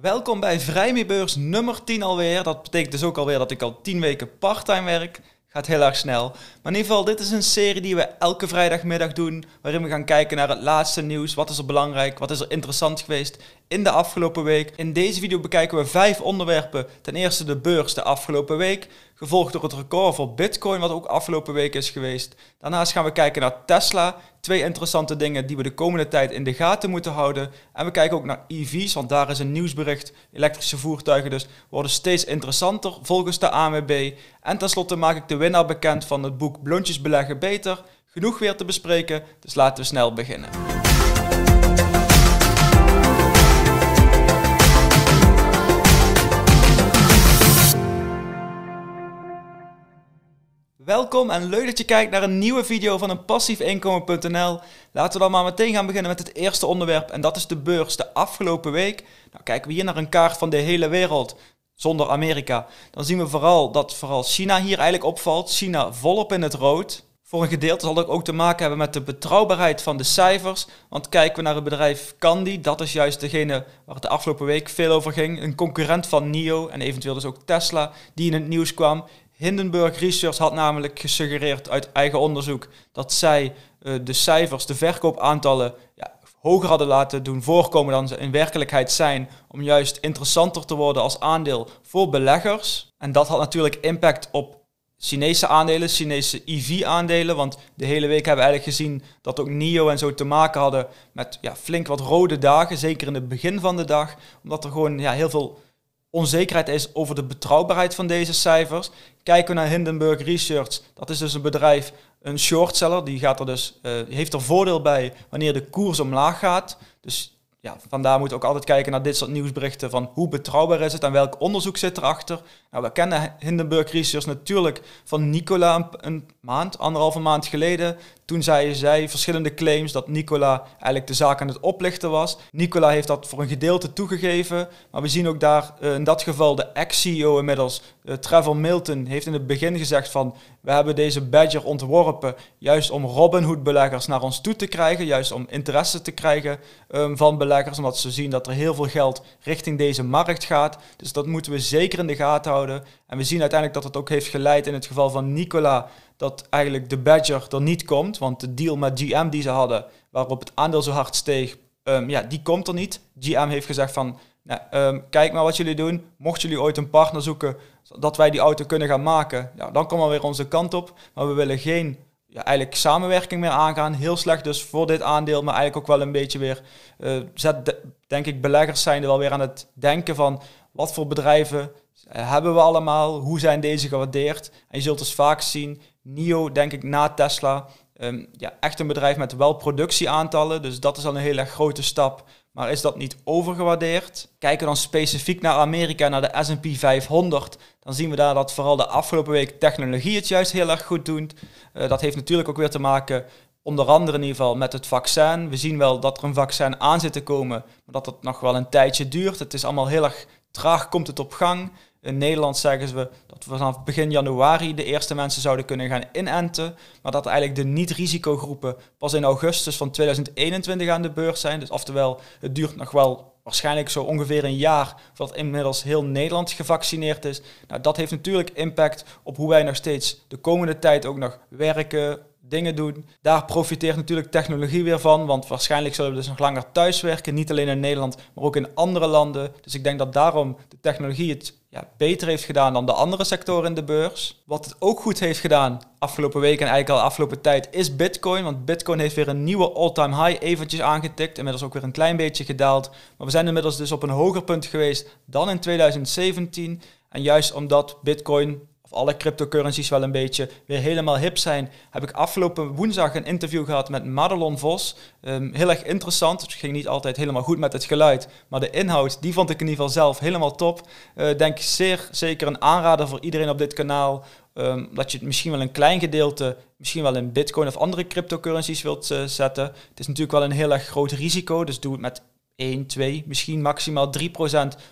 Welkom bij Vrijmeerbeurs nummer 10 alweer. Dat betekent dus ook alweer dat ik al 10 weken parttime werk. Gaat heel erg snel. Maar in ieder geval, dit is een serie die we elke vrijdagmiddag doen. Waarin we gaan kijken naar het laatste nieuws. Wat is er belangrijk? Wat is er interessant geweest in de afgelopen week? In deze video bekijken we vijf onderwerpen. Ten eerste de beurs de afgelopen week. Gevolgd door het record voor Bitcoin, wat ook afgelopen week is geweest. Daarnaast gaan we kijken naar Tesla. Twee interessante dingen die we de komende tijd in de gaten moeten houden. En we kijken ook naar EV's, want daar is een nieuwsbericht. Elektrische voertuigen dus worden steeds interessanter volgens de AMB. En tenslotte maak ik de winnaar bekend van het boek Blondjes beleggen beter. Genoeg weer te bespreken, dus laten we snel beginnen. Welkom en leuk dat je kijkt naar een nieuwe video van een passiefinkomen.nl. Laten we dan maar meteen gaan beginnen met het eerste onderwerp en dat is de beurs de afgelopen week. Nou, kijken we hier naar een kaart van de hele wereld zonder Amerika. Dan zien we vooral dat vooral China hier eigenlijk opvalt. China volop in het rood. Voor een gedeelte zal dat ook te maken hebben met de betrouwbaarheid van de cijfers. Want kijken we naar het bedrijf Candy, dat is juist degene waar het de afgelopen week veel over ging. Een concurrent van NIO en eventueel dus ook Tesla, die in het nieuws kwam. Hindenburg Research had namelijk gesuggereerd uit eigen onderzoek dat zij eh, de cijfers, de verkoopaantallen, ja, hoger hadden laten doen voorkomen dan ze in werkelijkheid zijn, om juist interessanter te worden als aandeel voor beleggers. En dat had natuurlijk impact op Chinese aandelen, Chinese EV-aandelen. Want de hele week hebben we eigenlijk gezien dat ook NIO en zo te maken hadden met ja, flink wat rode dagen. Zeker in het begin van de dag. Omdat er gewoon ja, heel veel onzekerheid is over de betrouwbaarheid van deze cijfers. Kijken we naar Hindenburg Research, dat is dus een bedrijf, een shortseller, die gaat er dus, eh, heeft er voordeel bij wanneer de koers omlaag gaat. Dus ja, vandaar moet ook altijd kijken naar dit soort nieuwsberichten van hoe betrouwbaar is het en welk onderzoek zit erachter. Nou, we kennen Hindenburg Research natuurlijk van Nicola een, maand, anderhalve maand geleden. Toen zei zij verschillende claims dat Nicola eigenlijk de zaak aan het oplichten was. Nicola heeft dat voor een gedeelte toegegeven, maar we zien ook daar eh, in dat geval de ex-CEO inmiddels, eh, Trevor Milton, heeft in het begin gezegd van we hebben deze badger ontworpen juist om Robinhood-beleggers naar ons toe te krijgen, juist om interesse te krijgen ehm, van beleggers omdat ze zien dat er heel veel geld richting deze markt gaat. Dus dat moeten we zeker in de gaten houden. En we zien uiteindelijk dat het ook heeft geleid in het geval van Nicola, dat eigenlijk de Badger er niet komt. Want de deal met GM die ze hadden, waarop het aandeel zo hard steeg, ehm, ja, die komt er niet. GM heeft gezegd van, nou, ehm, kijk maar wat jullie doen. Mochten jullie ooit een partner zoeken, dat wij die auto kunnen gaan maken, ja, dan komen we weer onze kant op. Maar we willen geen ja, eigenlijk samenwerking meer aangaan. Heel slecht dus voor dit aandeel, maar eigenlijk ook wel een beetje weer, eh, zet denk ik beleggers zijn er wel weer aan het denken van wat voor bedrijven eh, hebben we allemaal, hoe zijn deze gewaardeerd. En je zult dus vaak zien, NIO denk ik na Tesla, ehm, ja, echt een bedrijf met wel productieaantallen. Dus dat is al een hele grote stap maar is dat niet overgewaardeerd? Kijken we dan specifiek naar Amerika, naar de SP 500, dan zien we daar dat vooral de afgelopen week technologie het juist heel erg goed doet. Eh, dat heeft natuurlijk ook weer te maken, onder andere in ieder geval, met het vaccin. We zien wel dat er een vaccin aan zit te komen, maar dat het nog wel een tijdje duurt. Het is allemaal heel erg traag, komt het op gang. In Nederland zeggen ze dat we vanaf begin januari de eerste mensen zouden kunnen gaan inenten, maar dat eigenlijk de niet-risicogroepen pas in augustus van 2021 aan de beurt zijn. Dus oftewel, het duurt nog wel waarschijnlijk zo ongeveer een jaar voordat inmiddels heel Nederland gevaccineerd is. Nou, dat heeft natuurlijk impact op hoe wij nog steeds de komende tijd ook nog werken, dingen doen. Daar profiteert natuurlijk technologie weer van, want waarschijnlijk zullen we dus nog langer thuiswerken. Niet alleen in Nederland, maar ook in andere landen. Dus ik denk dat daarom de technologie het ja, beter heeft gedaan dan de andere sectoren in de beurs. Wat het ook goed heeft gedaan afgelopen week en eigenlijk al afgelopen tijd is Bitcoin. Want Bitcoin heeft weer een nieuwe all-time high eventjes aangetikt. Inmiddels ook weer een klein beetje gedaald. Maar we zijn inmiddels dus op een hoger punt geweest dan in 2017. En juist omdat Bitcoin alle cryptocurrencies wel een beetje weer helemaal hip zijn, heb ik afgelopen woensdag een interview gehad met Madelon Vos. Ehm, heel erg interessant. Het ging niet altijd helemaal goed met het geluid, maar de inhoud, die vond ik in ieder geval zelf helemaal top. Uh, denk zeer zeker een aanrader voor iedereen op dit kanaal. Ehm, dat je misschien wel een klein gedeelte, misschien wel in bitcoin of andere cryptocurrencies wilt eh, zetten. Het is natuurlijk wel een heel erg groot risico, dus doe het met 1, 2, misschien maximaal 3%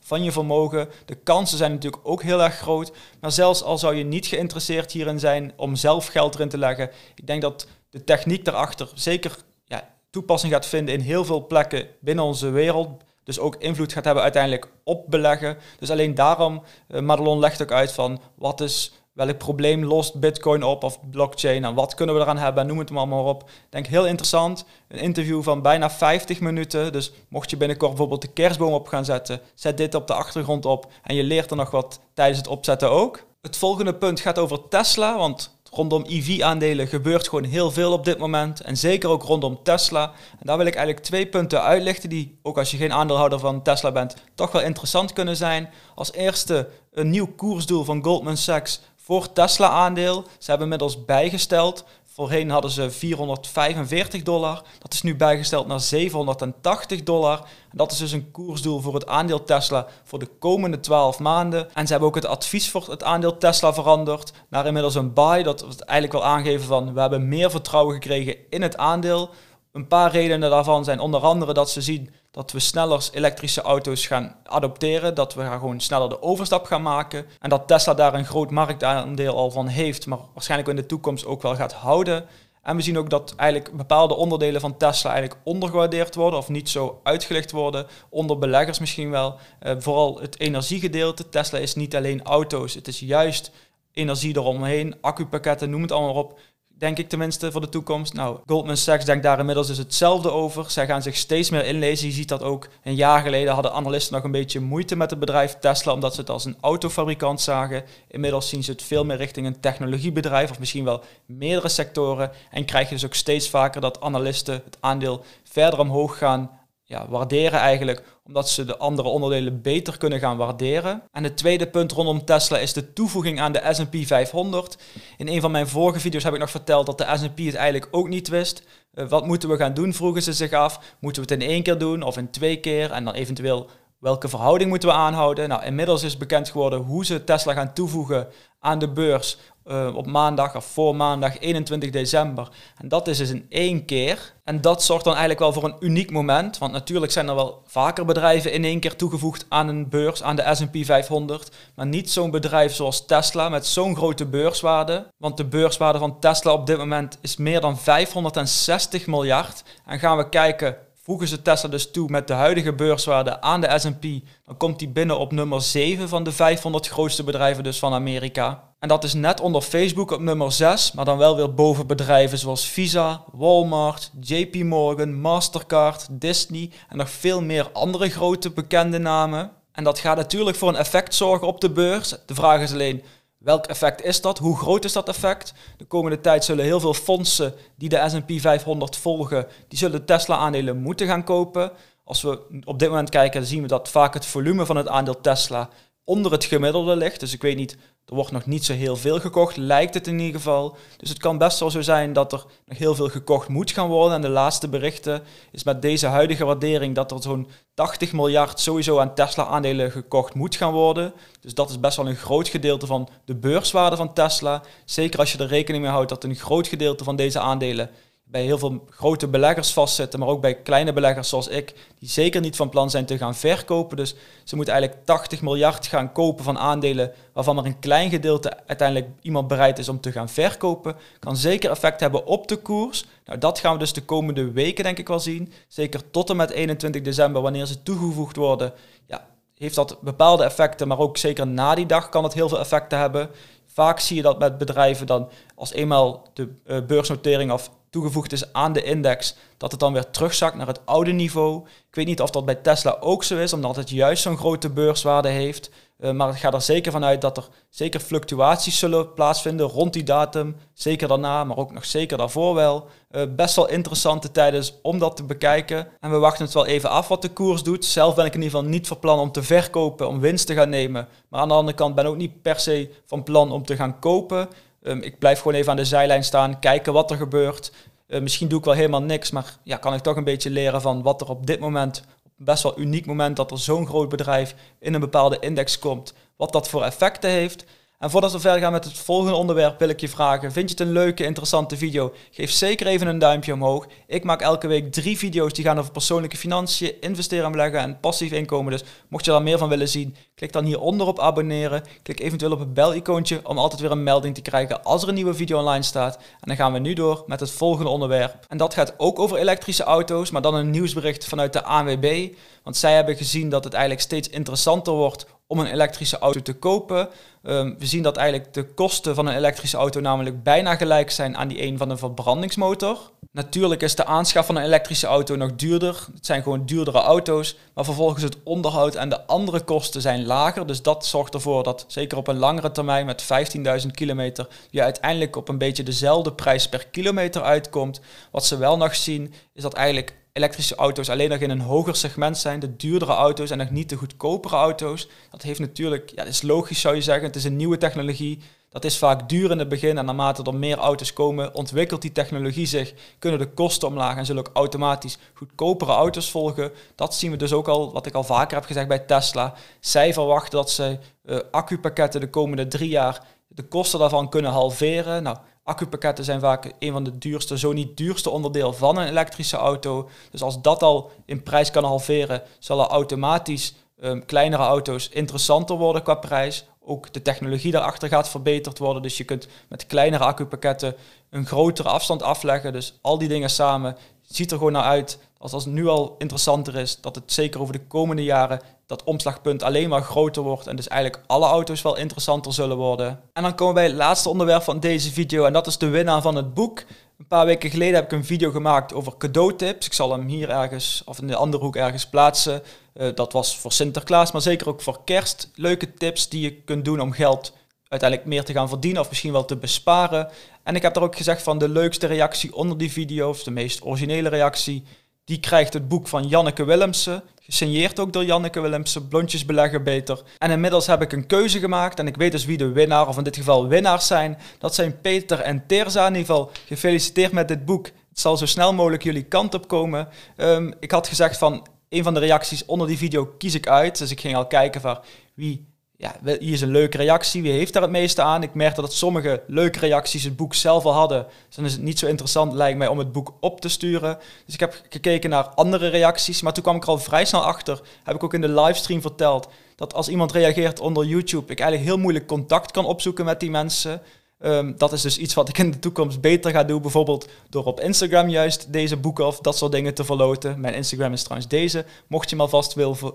van je vermogen. De kansen zijn natuurlijk ook heel erg groot. Maar zelfs al zou je niet geïnteresseerd hierin zijn om zelf geld erin te leggen, ik denk dat de techniek daarachter zeker ja, toepassing gaat vinden in heel veel plekken binnen onze wereld. Dus ook invloed gaat hebben uiteindelijk op beleggen. Dus alleen daarom, uh, Madelon legt ook uit van wat is Welk probleem lost Bitcoin op of blockchain en wat kunnen we eraan hebben? Noem het maar allemaal op. Ik denk heel interessant. Een interview van bijna 50 minuten. Dus mocht je binnenkort bijvoorbeeld de kerstboom op gaan zetten, zet dit op de achtergrond op en je leert er nog wat tijdens het opzetten ook. Het volgende punt gaat over Tesla, want rondom EV-aandelen gebeurt gewoon heel veel op dit moment. En zeker ook rondom Tesla. En daar wil ik eigenlijk twee punten uitlichten die, ook als je geen aandeelhouder van Tesla bent, toch wel interessant kunnen zijn. Als eerste een nieuw koersdoel van Goldman Sachs voor Tesla-aandeel. Ze hebben inmiddels bijgesteld. Voorheen hadden ze 445 dollar. Dat is nu bijgesteld naar 780 dollar. dat is dus een koersdoel voor het aandeel Tesla voor de komende 12 maanden. En ze hebben ook het advies voor het aandeel Tesla veranderd naar inmiddels een buy. Dat we eigenlijk wel aangeven van we hebben meer vertrouwen gekregen in het aandeel. Een paar redenen daarvan zijn onder andere dat ze zien dat we sneller elektrische auto's gaan adopteren, dat we gewoon sneller de overstap gaan maken en dat Tesla daar een groot marktaandeel al van heeft, maar waarschijnlijk in de toekomst ook wel gaat houden. En we zien ook dat eigenlijk bepaalde onderdelen van Tesla eigenlijk ondergewaardeerd worden of niet zo uitgelicht worden onder beleggers misschien wel. Eh, vooral het energiegedeelte. Tesla is niet alleen auto's, het is juist energie eromheen, accupakketten, noem het allemaal op denk ik tenminste, voor de toekomst. Nou, Goldman Sachs denkt daar inmiddels dus hetzelfde over. Zij gaan zich steeds meer inlezen. Je ziet dat ook een jaar geleden hadden analisten nog een beetje moeite met het bedrijf Tesla, omdat ze het als een autofabrikant zagen. Inmiddels zien ze het veel meer richting een technologiebedrijf, of misschien wel meerdere sectoren. En krijg je dus ook steeds vaker dat analisten het aandeel verder omhoog gaan ja, waarderen eigenlijk, omdat ze de andere onderdelen beter kunnen gaan waarderen. En het tweede punt rondom Tesla is de toevoeging aan de S&P 500. In een van mijn vorige video's heb ik nog verteld dat de S&P het eigenlijk ook niet wist. Eh, wat moeten we gaan doen, vroegen ze zich af. Moeten we het in één keer doen of in twee keer? En dan eventueel welke verhouding moeten we aanhouden? Nou, inmiddels is bekend geworden hoe ze Tesla gaan toevoegen aan de beurs eh, op maandag of voor maandag 21 december. En dat is dus in één keer. En dat zorgt dan eigenlijk wel voor een uniek moment. Want natuurlijk zijn er wel vaker bedrijven in één keer toegevoegd aan een beurs, aan de SP 500. Maar niet zo'n bedrijf zoals Tesla met zo'n grote beurswaarde. Want de beurswaarde van Tesla op dit moment is meer dan 560 miljard. En gaan we kijken voegen ze Tesla dus toe met de huidige beurswaarde aan de S&P, dan komt die binnen op nummer 7 van de 500 grootste bedrijven dus van Amerika. En dat is net onder Facebook op nummer 6, maar dan wel weer boven bedrijven zoals Visa, Walmart, JP Morgan, Mastercard, Disney en nog veel meer andere grote bekende namen. En dat gaat natuurlijk voor een effect zorgen op de beurs. De vraag is alleen, welk effect is dat? Hoe groot is dat effect? De komende tijd zullen heel veel fondsen die de S&P 500 volgen, die zullen Tesla-aandelen moeten gaan kopen. Als we op dit moment kijken, dan zien we dat vaak het volume van het aandeel Tesla onder het gemiddelde ligt. Dus ik weet niet er wordt nog niet zo heel veel gekocht, lijkt het in ieder geval. Dus het kan best wel zo zijn dat er nog heel veel gekocht moet gaan worden. En de laatste berichten is met deze huidige waardering dat er zo'n 80 miljard sowieso aan Tesla-aandelen gekocht moet gaan worden. Dus dat is best wel een groot gedeelte van de beurswaarde van Tesla. Zeker als je er rekening mee houdt dat een groot gedeelte van deze aandelen bij heel veel grote beleggers vastzitten, maar ook bij kleine beleggers zoals ik, die zeker niet van plan zijn te gaan verkopen. Dus ze moeten eigenlijk 80 miljard gaan kopen van aandelen, waarvan maar een klein gedeelte uiteindelijk iemand bereid is om te gaan verkopen. Kan zeker effect hebben op de koers. Nou, dat gaan we dus de komende weken denk ik wel zien. Zeker tot en met 21 december, wanneer ze toegevoegd worden. Ja, heeft dat bepaalde effecten, maar ook zeker na die dag kan het heel veel effecten hebben. Vaak zie je dat met bedrijven dan als eenmaal de eh, beursnotering of toegevoegd is aan de index, dat het dan weer terugzakt naar het oude niveau. Ik weet niet of dat bij Tesla ook zo is, omdat het juist zo'n grote beurswaarde heeft. Eh, maar het gaat er zeker vanuit dat er zeker fluctuaties zullen plaatsvinden rond die datum. Zeker daarna, maar ook nog zeker daarvoor wel. Eh, best wel interessante tijden om dat te bekijken. En we wachten het wel even af wat de koers doet. Zelf ben ik in ieder geval niet van plan om te verkopen, om winst te gaan nemen. Maar aan de andere kant ben ik ook niet per se van plan om te gaan kopen. Ehm, ik blijf gewoon even aan de zijlijn staan, kijken wat er gebeurt. Ehm, misschien doe ik wel helemaal niks, maar ja, kan ik toch een beetje leren van wat er op dit moment, best wel uniek moment dat er zo'n groot bedrijf in een bepaalde index komt, wat dat voor effecten heeft. En voordat we verder gaan met het volgende onderwerp wil ik je vragen, vind je het een leuke, interessante video? Geef zeker even een duimpje omhoog. Ik maak elke week drie video's die gaan over persoonlijke financiën, investeren en beleggen en passief inkomen. Dus mocht je daar meer van willen zien, klik dan hieronder op abonneren. Klik eventueel op het bel-icoontje om altijd weer een melding te krijgen als er een nieuwe video online staat. En dan gaan we nu door met het volgende onderwerp. En dat gaat ook over elektrische auto's, maar dan een nieuwsbericht vanuit de ANWB. Want zij hebben gezien dat het eigenlijk steeds interessanter wordt om een elektrische auto te kopen. Ehm, we zien dat eigenlijk de kosten van een elektrische auto namelijk bijna gelijk zijn aan die een van een verbrandingsmotor. Natuurlijk is de aanschaf van een elektrische auto nog duurder. Het zijn gewoon duurdere auto's. Maar vervolgens het onderhoud en de andere kosten zijn lager. Dus dat zorgt ervoor dat zeker op een langere termijn met 15.000 kilometer je uiteindelijk op een beetje dezelfde prijs per kilometer uitkomt. Wat ze wel nog zien is dat eigenlijk elektrische auto's alleen nog in een hoger segment zijn, de duurdere auto's en nog niet de goedkopere auto's. Dat heeft natuurlijk, ja, dat is logisch zou je zeggen, het is een nieuwe technologie. Dat is vaak duur in het begin en naarmate er meer auto's komen, ontwikkelt die technologie zich, kunnen de kosten omlaag en zullen ook automatisch goedkopere auto's volgen. Dat zien we dus ook al, wat ik al vaker heb gezegd bij Tesla. Zij verwachten dat ze eh, accupakketten de komende drie jaar de kosten daarvan kunnen halveren. Nou, Accupakketten zijn vaak een van de duurste, zo niet duurste onderdeel van een elektrische auto. Dus als dat al in prijs kan halveren, zullen automatisch ehm, kleinere auto's interessanter worden qua prijs. Ook de technologie daarachter gaat verbeterd worden. Dus je kunt met kleinere accupakketten een grotere afstand afleggen. Dus al die dingen samen ziet er gewoon naar uit. Als het nu al interessanter is, dat het zeker over de komende jaren dat omslagpunt alleen maar groter wordt en dus eigenlijk alle auto's wel interessanter zullen worden. En dan komen we bij het laatste onderwerp van deze video en dat is de winnaar van het boek. Een paar weken geleden heb ik een video gemaakt over cadeautips. Ik zal hem hier ergens of in de andere hoek ergens plaatsen. Eh, dat was voor Sinterklaas, maar zeker ook voor kerst. Leuke tips die je kunt doen om geld uiteindelijk meer te gaan verdienen of misschien wel te besparen. En ik heb daar ook gezegd van de leukste reactie onder die video, of de meest originele reactie, die krijgt het boek van Janneke Willemsen, gesigneerd ook door Janneke Willemsen, Blondjes beleggen beter. En inmiddels heb ik een keuze gemaakt en ik weet dus wie de winnaar, of in dit geval winnaars zijn. Dat zijn Peter en Terza. In ieder geval gefeliciteerd met dit boek. Het zal zo snel mogelijk jullie kant op komen. Ehm, ik had gezegd van, een van de reacties onder die video kies ik uit. Dus ik ging al kijken van wie ja, hier is een leuke reactie, wie heeft daar het meeste aan? Ik merk dat sommige leuke reacties het boek zelf al hadden. Dus dan is het niet zo interessant, lijkt mij, om het boek op te sturen. Dus ik heb gekeken naar andere reacties, maar toen kwam ik er al vrij snel achter, heb ik ook in de livestream verteld, dat als iemand reageert onder YouTube, ik eigenlijk heel moeilijk contact kan opzoeken met die mensen. Ehm, dat is dus iets wat ik in de toekomst beter ga doen. Bijvoorbeeld door op Instagram juist deze boeken of dat soort dingen te verloten. Mijn Instagram is trouwens deze, mocht je me alvast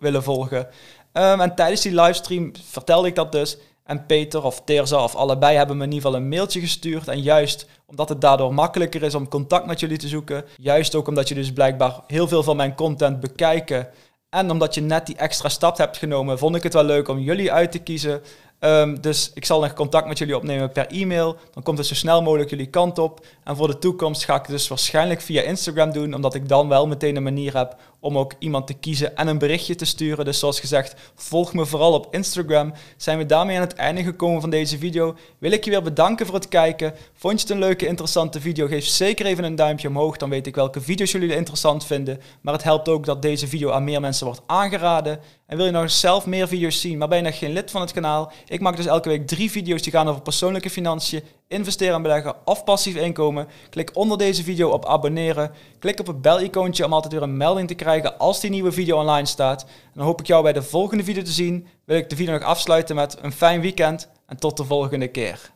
willen volgen. Ehm, en tijdens die livestream vertelde ik dat dus. En Peter of Terza of allebei hebben me in ieder geval een mailtje gestuurd. En juist omdat het daardoor makkelijker is om contact met jullie te zoeken. Juist ook omdat je dus blijkbaar heel veel van mijn content bekijken. En omdat je net die extra stap hebt genomen, vond ik het wel leuk om jullie uit te kiezen. Ehm, dus ik zal nog contact met jullie opnemen per e-mail. Dan komt het zo snel mogelijk jullie kant op. En voor de toekomst ga ik het dus waarschijnlijk via Instagram doen, omdat ik dan wel meteen een manier heb om ook iemand te kiezen en een berichtje te sturen. Dus zoals gezegd, volg me vooral op Instagram. Zijn we daarmee aan het einde gekomen van deze video. Wil ik je weer bedanken voor het kijken. Vond je het een leuke, interessante video? Geef zeker even een duimpje omhoog, dan weet ik welke video's jullie interessant vinden. Maar het helpt ook dat deze video aan meer mensen wordt aangeraden. En wil je nog zelf meer video's zien, maar ben je nog geen lid van het kanaal? Ik maak dus elke week drie video's die gaan over persoonlijke financiën investeren en beleggen of passief inkomen. Klik onder deze video op abonneren. Klik op het bel-icoontje om altijd weer een melding te krijgen als die nieuwe video online staat. En dan hoop ik jou bij de volgende video te zien. Wil ik de video nog afsluiten met een fijn weekend en tot de volgende keer.